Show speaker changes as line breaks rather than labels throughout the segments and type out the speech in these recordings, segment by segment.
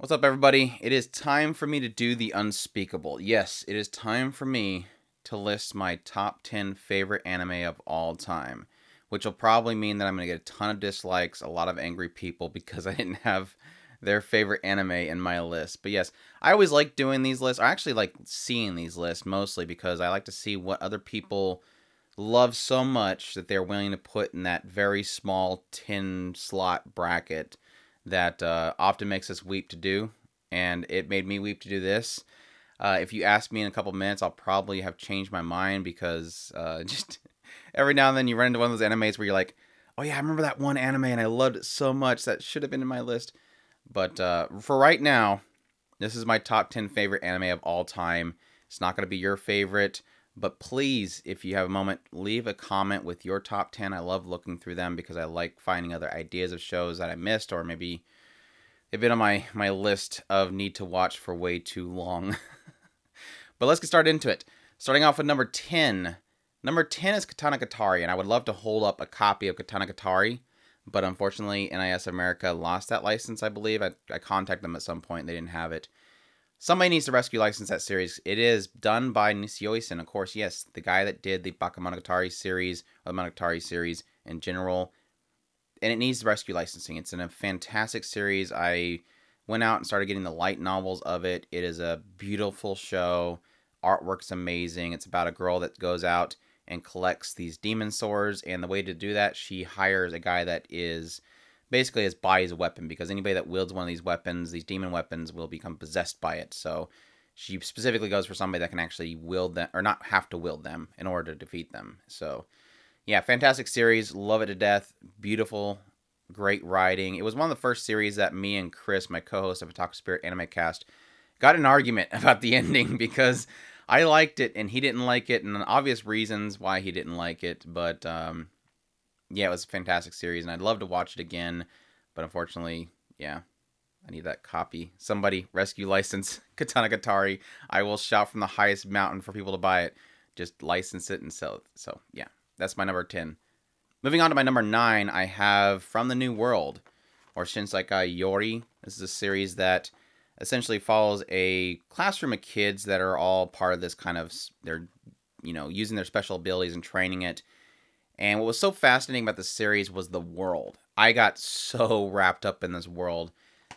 What's up, everybody? It is time for me to do the unspeakable. Yes, it is time for me to list my top 10 favorite anime of all time, which will probably mean that I'm going to get a ton of dislikes, a lot of angry people because I didn't have their favorite anime in my list. But yes, I always like doing these lists. I actually like seeing these lists mostly because I like to see what other people love so much that they're willing to put in that very small 10 slot bracket that uh, often makes us weep to do, and it made me weep to do this. Uh, if you ask me in a couple minutes, I'll probably have changed my mind because uh, just every now and then you run into one of those animes where you're like, oh yeah, I remember that one anime and I loved it so much that should have been in my list. But uh, for right now, this is my top 10 favorite anime of all time. It's not going to be your favorite. But please, if you have a moment, leave a comment with your top 10. I love looking through them because I like finding other ideas of shows that I missed or maybe they've been on my, my list of need to watch for way too long. but let's get started into it. Starting off with number 10. Number 10 is Katana Katari, and I would love to hold up a copy of Katana Katari, but unfortunately, NIS America lost that license, I believe. I, I contacted them at some point, they didn't have it. Somebody needs to rescue license that series. It is done by Nisio Isen, of course. Yes, the guy that did the Bakemonogatari series, or the Monogatari series in general, and it needs rescue licensing. It's in a fantastic series. I went out and started getting the light novels of it. It is a beautiful show. Artwork's amazing. It's about a girl that goes out and collects these demon swords, and the way to do that, she hires a guy that is basically his body is a weapon because anybody that wields one of these weapons, these demon weapons, will become possessed by it. So she specifically goes for somebody that can actually wield them or not have to wield them in order to defeat them. So yeah, fantastic series. Love it to death. Beautiful, great writing. It was one of the first series that me and Chris, my co-host of of Spirit Anime Cast, got an argument about the ending because I liked it and he didn't like it, and obvious reasons why he didn't like it. But um, yeah, it was a fantastic series, and I'd love to watch it again, but unfortunately, yeah, I need that copy. Somebody rescue license Katana Katari. I will shout from the highest mountain for people to buy it. Just license it and sell it. So yeah, that's my number ten. Moving on to my number nine, I have From the New World, or Shinsaikai Yori. This is a series that essentially follows a classroom of kids that are all part of this kind of they're you know using their special abilities and training it and what was so fascinating about the series was the world. I got so wrapped up in this world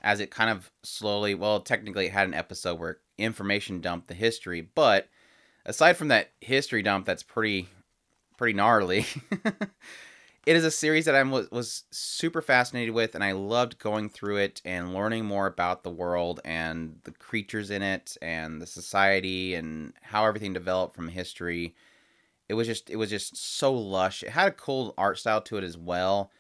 as it kind of slowly, well, technically it had an episode where information dumped the history, but aside from that history dump that's pretty pretty gnarly. it is a series that I was, was super fascinated with and I loved going through it and learning more about the world and the creatures in it and the society and how everything developed from history it was just it was just so lush. It had a cool art style to it as well.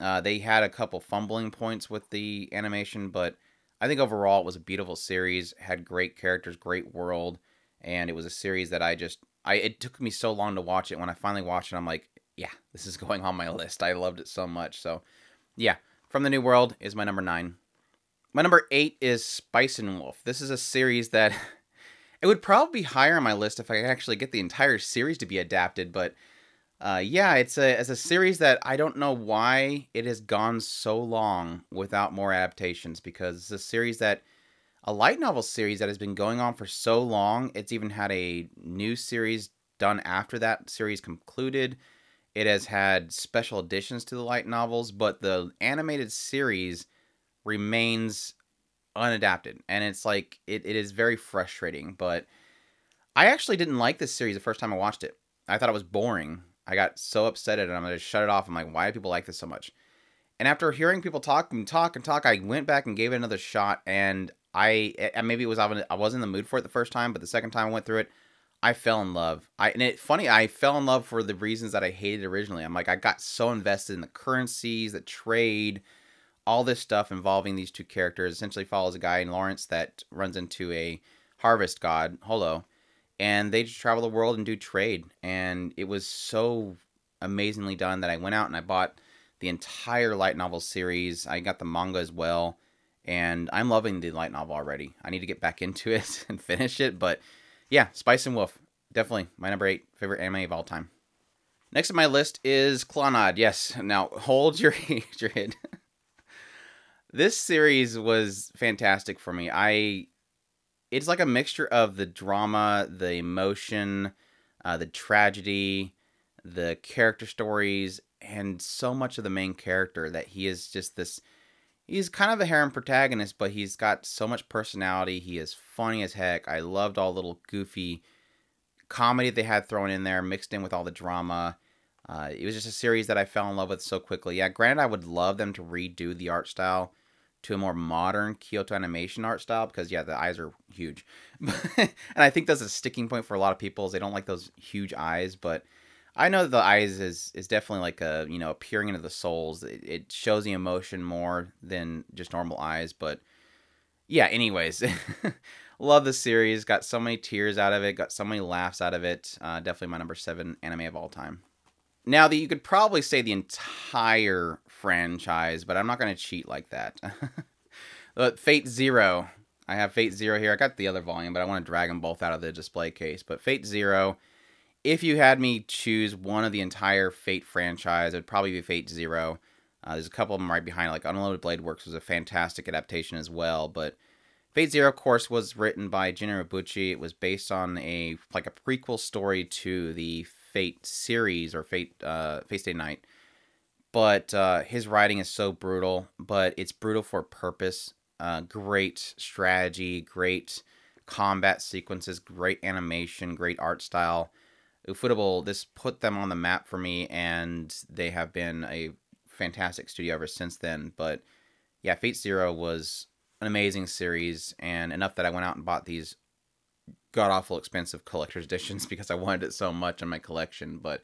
Uh, they had a couple fumbling points with the animation, but I think overall it was a beautiful series. had great characters, great world, and it was a series that I just I it took me so long to watch it. When I finally watched it, I'm like, yeah, this is going on my list. I loved it so much. So, yeah, from the New World is my number nine. My number eight is Spice and Wolf. This is a series that It would probably be higher on my list if I could actually get the entire series to be adapted, but uh, yeah, it's a it's a series that I don't know why it has gone so long without more adaptations because it's a series that a light novel series that has been going on for so long. It's even had a new series done after that series concluded. It has had special additions to the light novels, but the animated series remains unadapted and it's like it, it is very frustrating but i actually didn't like this series the first time i watched it i thought it was boring i got so upset at it i'm gonna shut it off i'm like why do people like this so much and after hearing people talk and talk and talk i went back and gave it another shot and i and eh, eh, maybe it was i was in the mood for it the first time but the second time i went through it i fell in love i and it funny i fell in love for the reasons that i hated originally i'm like i got so invested in the currencies the trade all this stuff involving these two characters essentially follows a guy in Lawrence that runs into a harvest god, Holo, and they just travel the world and do trade. And it was so amazingly done that I went out and I bought the entire light novel series. I got the manga as well, and I'm loving the light novel already. I need to get back into it and finish it, but yeah, Spice and Wolf, definitely my number eight favorite anime of all time. Next on my list is Clonod. Yes, now hold your, your head. This series was fantastic for me. I it's like a mixture of the drama, the emotion, uh, the tragedy, the character stories, and so much of the main character that he is just this. He's kind of a harem protagonist, but he's got so much personality. He is funny as heck. I loved all little goofy comedy they had thrown in there, mixed in with all the drama. Uh, it was just a series that I fell in love with so quickly. Yeah, granted, I would love them to redo the art style to a more modern Kyoto animation art style because yeah, the eyes are huge, and I think that's a sticking point for a lot of people is they don't like those huge eyes. But I know that the eyes is is definitely like a you know a peering into the souls. It, it shows the emotion more than just normal eyes. But yeah, anyways, love the series. Got so many tears out of it. Got so many laughs out of it. Uh, definitely my number seven anime of all time. Now that you could probably say the entire franchise, but I'm not going to cheat like that. but Fate Zero. I have Fate Zero here. I got the other volume, but I want to drag them both out of the display case. But Fate Zero, if you had me choose one of the entire Fate franchise, it would probably be Fate Zero. Uh, there's a couple of them right behind, like Unloaded Blade Works was a fantastic adaptation as well. But Fate Zero, of course, was written by Jin Ibuchi. It was based on a like a prequel story to the Fate series or Fate uh, Fate Day Night, but uh, his writing is so brutal, but it's brutal for purpose. Uh, great strategy, great combat sequences, great animation, great art style. Ufotable, this put them on the map for me, and they have been a fantastic studio ever since then. But yeah, Fate Zero was an amazing series, and enough that I went out and bought these god awful expensive collector's editions because I wanted it so much in my collection. But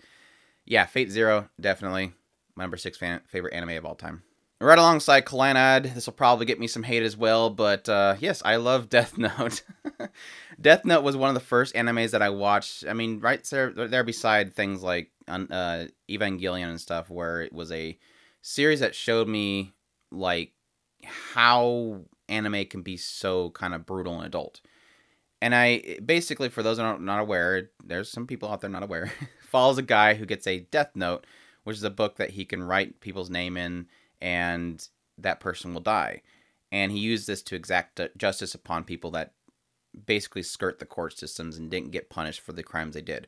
yeah, Fate Zero, definitely my number six fan- favorite anime of all time. Right alongside Kalanad, this will probably get me some hate as well, but uh, yes, I love Death Note. Death Note was one of the first animes that I watched. I mean, right there, there beside things like uh, Evangelion and stuff, where it was a series that showed me like how anime can be so kind of brutal and adult and I basically, for those are not aware, there's some people out there not aware, follows a guy who gets a death note, which is a book that he can write people's name in, and that person will die. And he used this to exact justice upon people that basically skirt the court systems and didn't get punished for the crimes they did.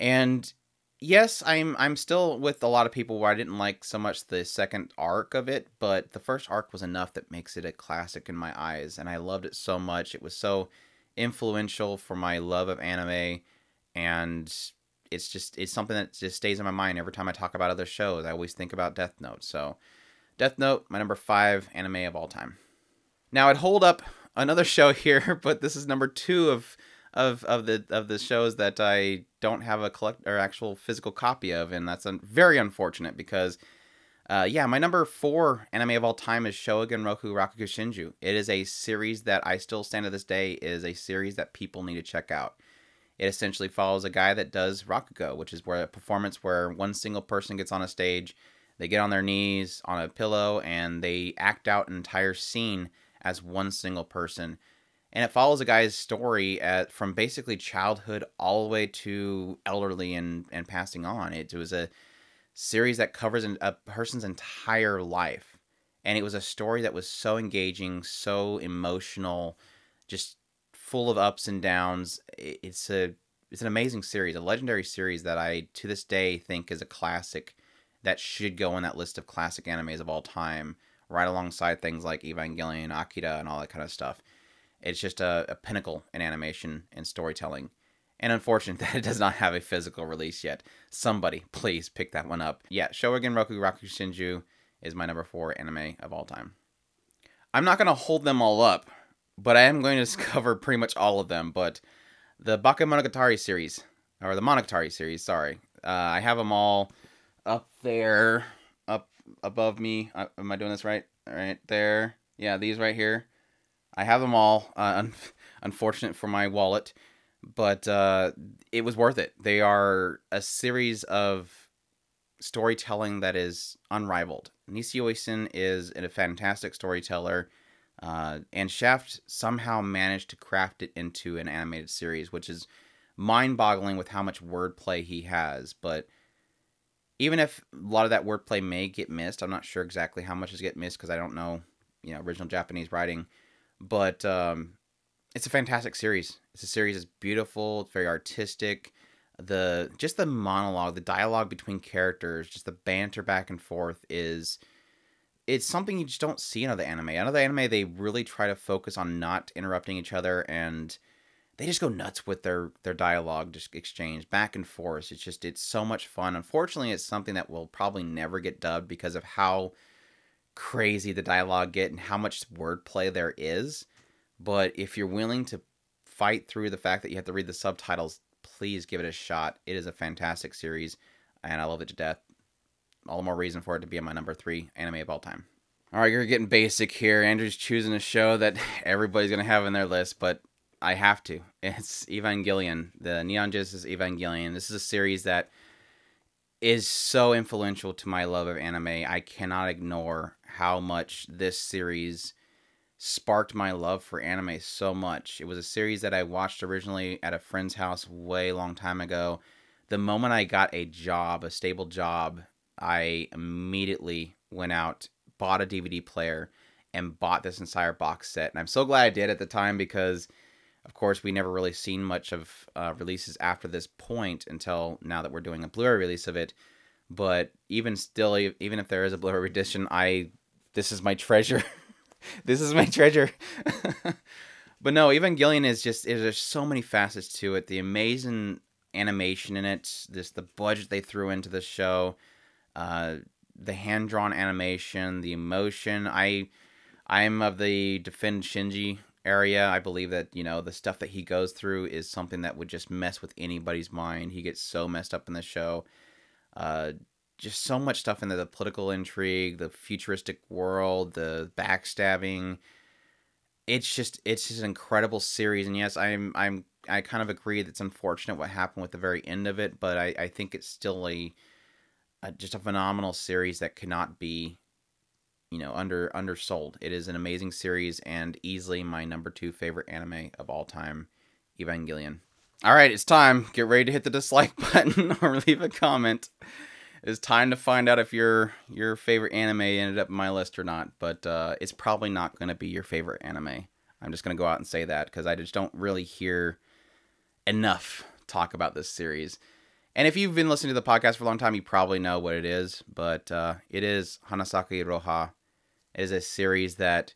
And yes, I'm I'm still with a lot of people where I didn't like so much the second arc of it, but the first arc was enough that makes it a classic in my eyes, and I loved it so much. It was so influential for my love of anime and it's just it's something that just stays in my mind every time I talk about other shows. I always think about Death Note. So Death Note, my number 5 anime of all time. Now I'd hold up another show here, but this is number 2 of of of the of the shows that I don't have a collect or actual physical copy of and that's un- very unfortunate because uh, yeah, my number four anime of all time is Shogun Roku Rakugo Shinju. It is a series that I still stand to this day is a series that people need to check out. It essentially follows a guy that does Rakugo, which is where a performance where one single person gets on a stage, they get on their knees on a pillow, and they act out an entire scene as one single person. And it follows a guy's story at, from basically childhood all the way to elderly and, and passing on. It was a series that covers an, a person's entire life. And it was a story that was so engaging, so emotional, just full of ups and downs. It's a it's an amazing series, a legendary series that I to this day think is a classic that should go on that list of classic animes of all time, right alongside things like Evangelion, Akira, and all that kind of stuff. It's just a, a pinnacle in animation and storytelling and unfortunate that it does not have a physical release yet. Somebody, please pick that one up. Yeah, Shogun Roku Raku Shinju is my number four anime of all time. I'm not going to hold them all up, but I am going to cover pretty much all of them. But the Bakemonogatari series, or the Monogatari series, sorry, uh, I have them all up there, up above me. Uh, am I doing this right? Right there. Yeah, these right here. I have them all. Uh, un unfortunate for my wallet but uh, it was worth it. They are a series of storytelling that is unrivaled. Nisi Oisin is a fantastic storyteller, uh, and Shaft somehow managed to craft it into an animated series, which is mind-boggling with how much wordplay he has. But even if a lot of that wordplay may get missed, I'm not sure exactly how much is get missed because I don't know, you know, original Japanese writing. But um, it's a fantastic series. It's a series that's beautiful, it's very artistic. The just the monologue, the dialogue between characters, just the banter back and forth is it's something you just don't see in other anime. Another anime, they really try to focus on not interrupting each other, and they just go nuts with their their dialogue, just exchange back and forth. It's just it's so much fun. Unfortunately, it's something that will probably never get dubbed because of how crazy the dialogue get and how much wordplay there is but if you're willing to fight through the fact that you have to read the subtitles, please give it a shot. It is a fantastic series, and I love it to death. All the more reason for it to be in my number three anime of all time. All right, you're getting basic here. Andrew's choosing a show that everybody's going to have in their list, but I have to. It's Evangelion, the Neon Genesis Evangelion. This is a series that is so influential to my love of anime. I cannot ignore how much this series sparked my love for anime so much. It was a series that I watched originally at a friend's house way long time ago. The moment I got a job, a stable job, I immediately went out, bought a DVD player, and bought this entire box set. And I'm so glad I did at the time because, of course, we never really seen much of uh, releases after this point until now that we're doing a Blu-ray release of it. But even still, even if there is a Blu-ray edition, I this is my treasure. this is my treasure. but no, Evangelion is just is there's so many facets to it. The amazing animation in it, this the budget they threw into the show, uh, the hand drawn animation, the emotion. I I'm of the defend Shinji area. I believe that you know the stuff that he goes through is something that would just mess with anybody's mind. He gets so messed up in the show. Uh, just so much stuff in there the political intrigue, the futuristic world, the backstabbing. It's just it's just an incredible series, and yes, I'm I'm I kind of agree that it's unfortunate what happened with the very end of it, but I, I think it's still a, a just a phenomenal series that cannot be, you know, under undersold. It is an amazing series and easily my number two favorite anime of all time, Evangelion. All right, it's time. Get ready to hit the dislike button or leave a comment. It's time to find out if your your favorite anime ended up in my list or not. But uh, it's probably not going to be your favorite anime. I'm just going to go out and say that because I just don't really hear enough talk about this series. And if you've been listening to the podcast for a long time, you probably know what it is. But uh, it is Hanasaki Roha. It is a series that,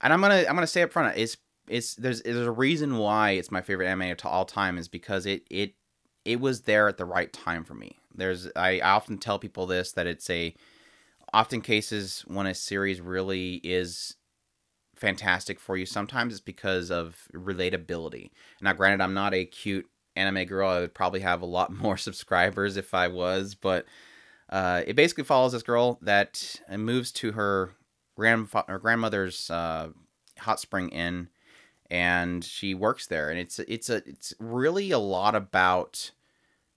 and I'm gonna I'm gonna say up front, it's it's there's there's a reason why it's my favorite anime of all time is because it it it was there at the right time for me. There's I often tell people this that it's a often cases when a series really is fantastic for you. Sometimes it's because of relatability. Now, granted, I'm not a cute anime girl. I would probably have a lot more subscribers if I was, but uh, it basically follows this girl that uh, moves to her grandfa- her grandmother's uh, hot spring inn, and she works there. And it's it's a it's really a lot about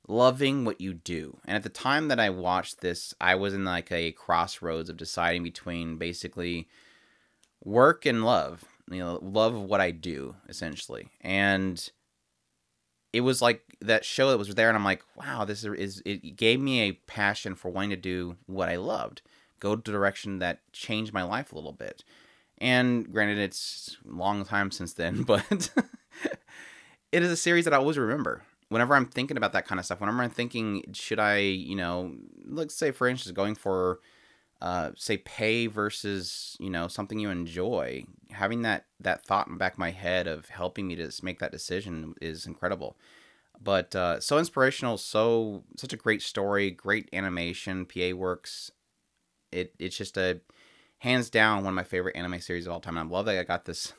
loving what you do. And at the time that I watched this, I was in like a crossroads of deciding between basically work and love. You know, love what I do essentially. And it was like that show that was there and I'm like, wow, this is it gave me a passion for wanting to do what I loved. Go to direction that changed my life a little bit. And granted it's a long time since then, but it is a series that I always remember whenever I'm thinking about that kind of stuff, whenever I'm thinking, should I, you know, let's say for instance, going for, uh, say pay versus you know something you enjoy, having that that thought in the back of my head of helping me to make that decision is incredible. But uh, so inspirational, so such a great story, great animation. PA Works, it it's just a hands down one of my favorite anime series of all time. And I love that I got this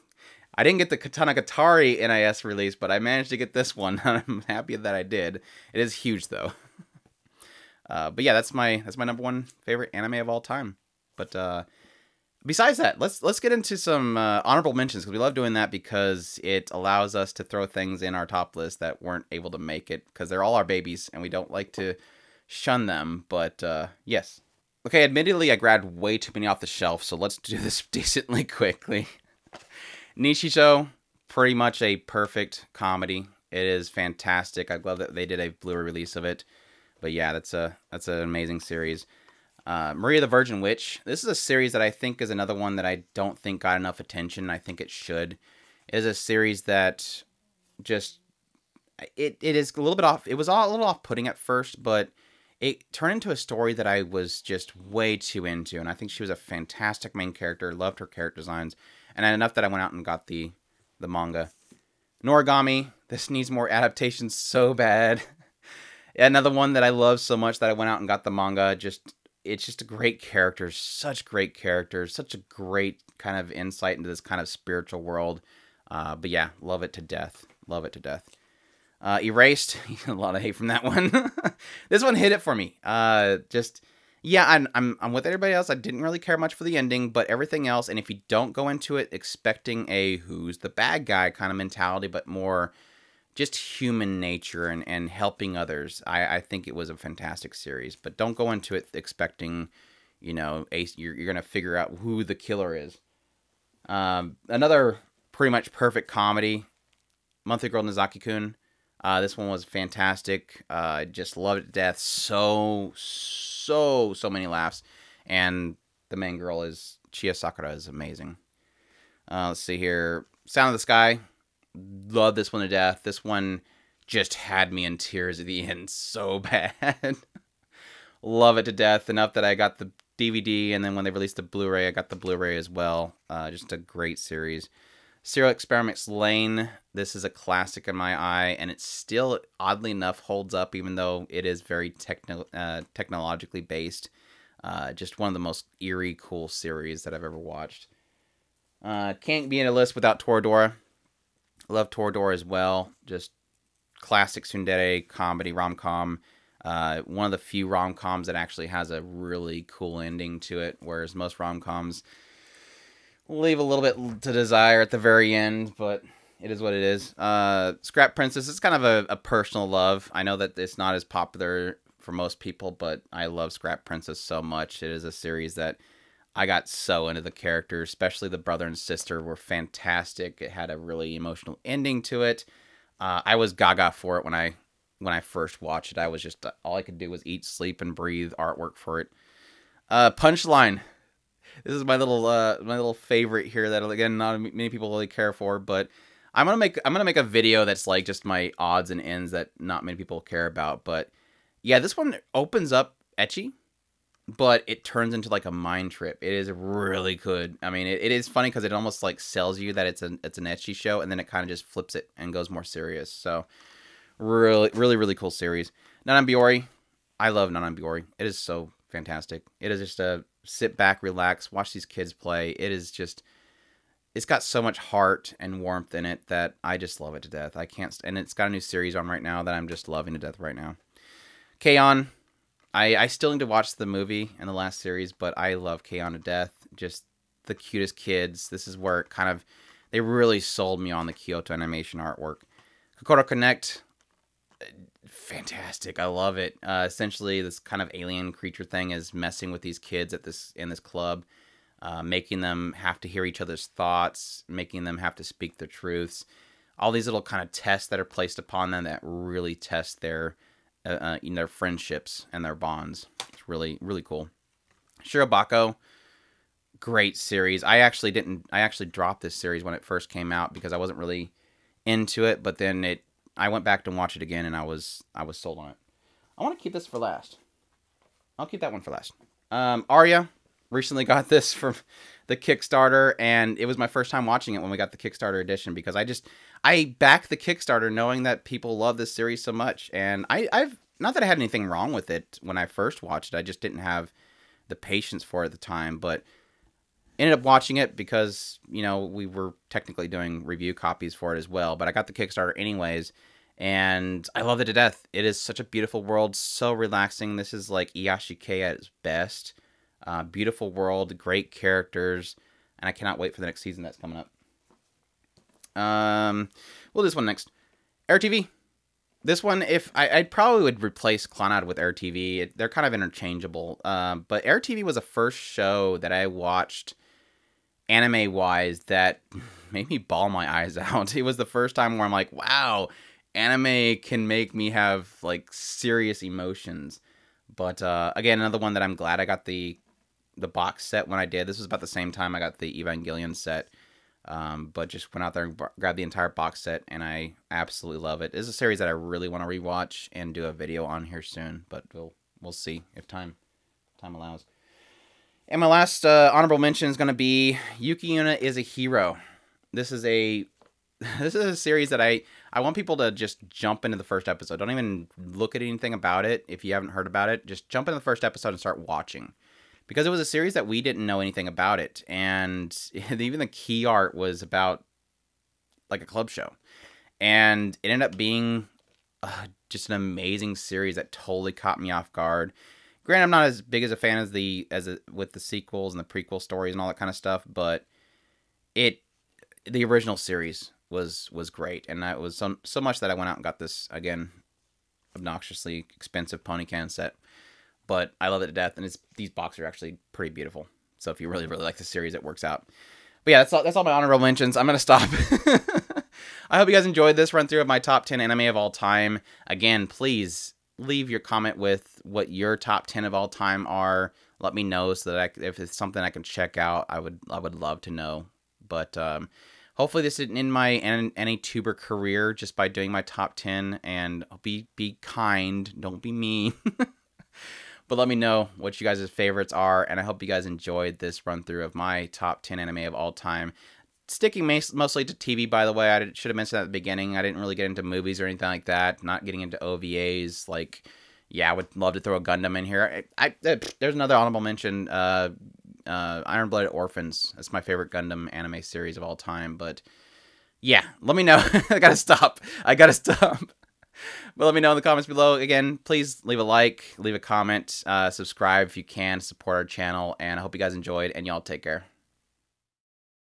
I didn't get the Katana Katanagatari NIS release, but I managed to get this one. I'm happy that I did. It is huge though. uh, but yeah, that's my that's my number one favorite anime of all time. But uh, besides that, let's let's get into some uh, honorable mentions because we love doing that because it allows us to throw things in our top list that weren't able to make it because they're all our babies and we don't like to shun them. But uh, yes, okay. Admittedly, I grabbed way too many off the shelf, so let's do this decently quickly. Nishizo, pretty much a perfect comedy. It is fantastic. I love that they did a Blu-ray release of it. But yeah, that's a that's an amazing series. Uh, Maria the Virgin Witch. This is a series that I think is another one that I don't think got enough attention. I think it should. It is a series that just it, it is a little bit off. It was all a little off putting at first, but it turned into a story that I was just way too into. And I think she was a fantastic main character. Loved her character designs and enough that I went out and got the the manga. Noragami, this needs more adaptations so bad. Another one that I love so much that I went out and got the manga. Just it's just a great character, such great characters, such a great kind of insight into this kind of spiritual world. Uh, but yeah, love it to death. Love it to death. Uh, erased, a lot of hate from that one. this one hit it for me. Uh, just yeah, I'm, I'm I'm with everybody else. I didn't really care much for the ending, but everything else. And if you don't go into it expecting a who's the bad guy kind of mentality, but more just human nature and, and helping others, I, I think it was a fantastic series. But don't go into it expecting, you know, a, you're, you're going to figure out who the killer is. Um, another pretty much perfect comedy, Monthly Girl Nozaki Kun. Uh, this one was fantastic. Uh, just loved it to death. So, so, so many laughs. And the main girl is Chia Sakura is amazing. Uh, let's see here. Sound of the Sky. Love this one to death. This one just had me in tears at the end so bad. Love it to death. Enough that I got the DVD, and then when they released the Blu ray, I got the Blu ray as well. Uh, just a great series. Serial Experiments Lane. This is a classic in my eye, and it still, oddly enough, holds up, even though it is very techno- uh, technologically based. Uh, just one of the most eerie, cool series that I've ever watched. Uh, can't be in a list without Toradora. Love Toradora as well. Just classic Sundere comedy rom com. Uh, one of the few rom coms that actually has a really cool ending to it, whereas most rom coms leave a little bit to desire at the very end, but it is what it is. Uh, Scrap Princess is kind of a, a, personal love. I know that it's not as popular for most people, but I love Scrap Princess so much. It is a series that I got so into the characters, especially the brother and sister were fantastic. It had a really emotional ending to it. Uh, I was gaga for it when I when I first watched it. I was just all I could do was eat, sleep, and breathe artwork for it. Uh, punchline this is my little uh, my little favorite here that again not many people really care for, but I'm gonna make I'm gonna make a video that's like just my odds and ends that not many people care about. But yeah, this one opens up etchy, but it turns into like a mind trip. It is really good. I mean, it, it is funny because it almost like sells you that it's an it's an etchy show, and then it kind of just flips it and goes more serious. So really really really cool series. Nanan Biori, I love Nanan Biori. It is so fantastic. It is just a sit back, relax, watch these kids play. It is just it's got so much heart and warmth in it that I just love it to death. I can't, and it's got a new series on right now that I'm just loving to death right now. K-On! I, I still need to watch the movie and the last series, but I love K-On! to death. Just the cutest kids. This is where it kind of, they really sold me on the Kyoto animation artwork. Kokoro Connect, fantastic. I love it. Uh, essentially, this kind of alien creature thing is messing with these kids at this in this club, uh, making them have to hear each other's thoughts, making them have to speak their truths. All these little kind of tests that are placed upon them that really test their uh, uh their friendships and their bonds. It's really really cool. Shirobako, great series. I actually didn't. I actually dropped this series when it first came out because I wasn't really into it, but then it I went back to watch it again, and I was I was sold on it. I want to keep this for last. I'll keep that one for last. Um, Arya recently got this from the Kickstarter, and it was my first time watching it when we got the Kickstarter edition because I just I backed the Kickstarter knowing that people love this series so much, and I, I've not that I had anything wrong with it when I first watched it. I just didn't have the patience for it at the time, but ended up watching it because you know we were technically doing review copies for it as well but i got the kickstarter anyways and i love it to death it is such a beautiful world so relaxing this is like iyashike at its best uh, beautiful world great characters and i cannot wait for the next season that's coming up um we'll this one next air tv this one if I, I, probably would replace Clonad with air tv it, they're kind of interchangeable um, but air tv was a first show that i watched anime wise that made me ball my eyes out. It was the first time where I'm like, wow, anime can make me have like serious emotions. But uh, again, another one that I'm glad I got the the box set when I did. This was about the same time I got the Evangelion set. Um, but just went out there and grabbed the entire box set, and I absolutely love it. It's a series that I really want to rewatch and do a video on here soon, but we'll we'll see if time time allows. And my last uh, honorable mention is going to be Yuki Yuna is a hero. This is a this is a series that I I want people to just jump into the first episode. Don't even look at anything about it if you haven't heard about it. Just jump into the first episode and start watching. Because it was a series that we didn't know anything about it and even the key art was about like a club show. And it ended up being uh, just an amazing series that totally caught me off guard. Granted, I'm not as big as a fan as the as a, with the sequels and the prequel stories and all that kind of stuff, but it the original series was was great, and that was so, so much that I went out and got this again obnoxiously expensive pony can set, but I love it to death, and it's these boxes are actually pretty beautiful. So if you really really like the series, it works out. But yeah, that's all, that's all my honorable mentions. I'm gonna stop. I hope you guys enjoyed this run through of my top 10 anime of all time. Again, please leave your comment with what your top 10 of all time are. Let me know so that I, if it's something I can check out, I would I would love to know. But um, hopefully this didn't end my any tuber career just by doing my top 10 and be be kind, don't be mean. but let me know what you guys' favorites are and I hope you guys enjoyed this run through of my top 10 anime of all time sticking mostly to TV, by the way. I should have mentioned that at the beginning. I didn't really get into movies or anything like that. Not getting into OVAs. Like, yeah, I would love to throw a Gundam in here. I, I uh, there's another honorable mention. Uh, uh, Iron Blooded Orphans. That's my favorite Gundam anime series of all time. But yeah, let me know. I gotta stop. I gotta stop. but let me know in the comments below. Again, please leave a like, leave a comment, uh, subscribe if you can, support our channel, and I hope you guys enjoyed. And y'all take care.